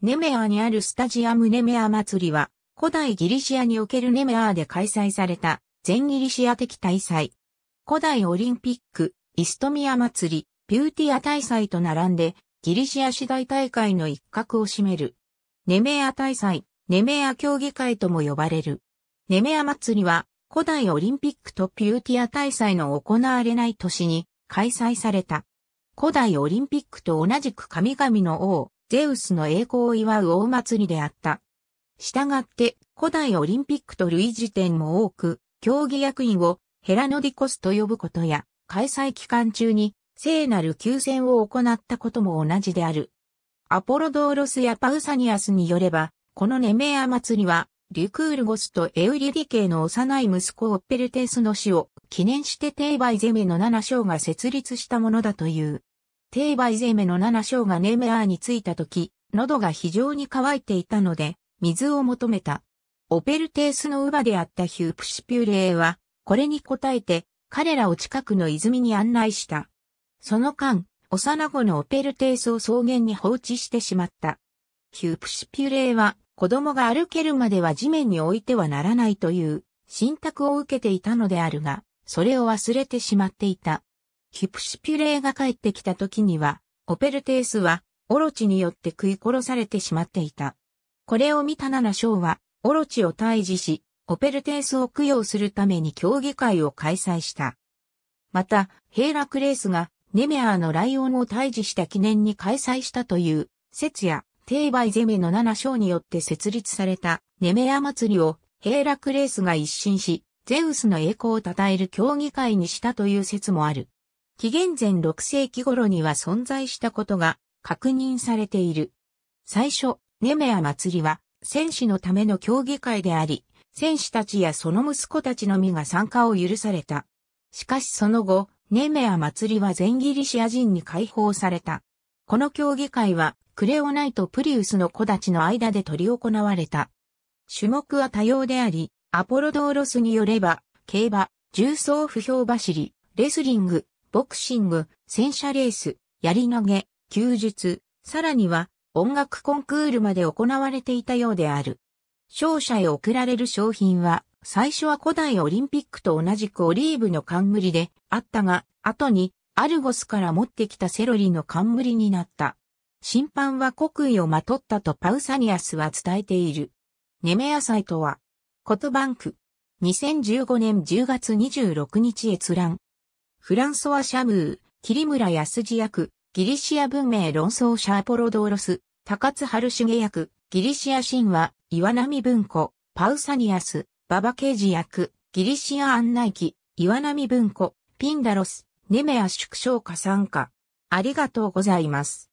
ネメアにあるスタジアムネメア祭りは、古代ギリシアにおけるネメアで開催された、全ギリシア的大祭。古代オリンピック、イストミア祭り、ピューティア大祭と並んで、ギリシア次第大会の一角を占める。ネメア大祭、ネメア競技会とも呼ばれる。ネメア祭りは、古代オリンピックとピューティア大祭の行われない年に開催された。古代オリンピックと同じく神々の王、ゼウスの栄光を祝う大祭りであった。したがって、古代オリンピックと類似点も多く、競技役員をヘラノディコスと呼ぶことや、開催期間中に聖なる休戦を行ったことも同じである。アポロドーロスやパウサニアスによれば、このネメア祭りは、リクールゴスとエウリディケの幼い息子オッペルテスの死を記念してテイバイゼメの七章が設立したものだという。テーバイゼメの七章がネメアーに着いた時、喉が非常に乾いていたので、水を求めた。オペルテースの乳母であったヒュープシピュレーは、これに応えて、彼らを近くの泉に案内した。その間、幼子のオペルテースを草原に放置してしまった。ヒュープシピュレーは、子供が歩けるまでは地面に置いてはならないという、信託を受けていたのであるが、それを忘れてしまっていた。キプシピュレーが帰ってきた時には、オペルテースは、オロチによって食い殺されてしまっていた。これを見たナナショウは、オロチを退治し、オペルテースを供養するために競技会を開催した。また、ヘイラクレースがネメアーのライオンを退治した記念に開催したという、説や、テイバイゼメの七章によって設立されたネメア祭りをヘイラクレースが一新し、ゼウスの栄光を称える競技会にしたという説もある。紀元前6世紀頃には存在したことが確認されている。最初、ネメア祭りは戦士のための競技会であり、戦士たちやその息子たちのみが参加を許された。しかしその後、ネメア祭りは全ギリシア人に解放された。この競技会はクレオナイとプリウスの子たちの間で執り行われた。種目は多様であり、アポロドーロスによれば、競馬、重装不評走り、レスリング、ボクシング、戦車レース、やり投げ、休術、さらには音楽コンクールまで行われていたようである。勝者へ贈られる商品は、最初は古代オリンピックと同じくオリーブの冠であったが、後にアルゴスから持ってきたセロリの冠になった。審判は国威をまとったとパウサニアスは伝えている。ネメアイとは、コトバンク。2015年10月26日閲覧。フランソワ・シャムー、桐村ス次役、ギリシア文明論争者アポロドーロス、高津春重役、ギリシア神話、岩波文庫、パウサニアス、ババケージ役、ギリシア案内記、岩波文庫、ピンダロス、ネメア縮小加参加。ありがとうございます。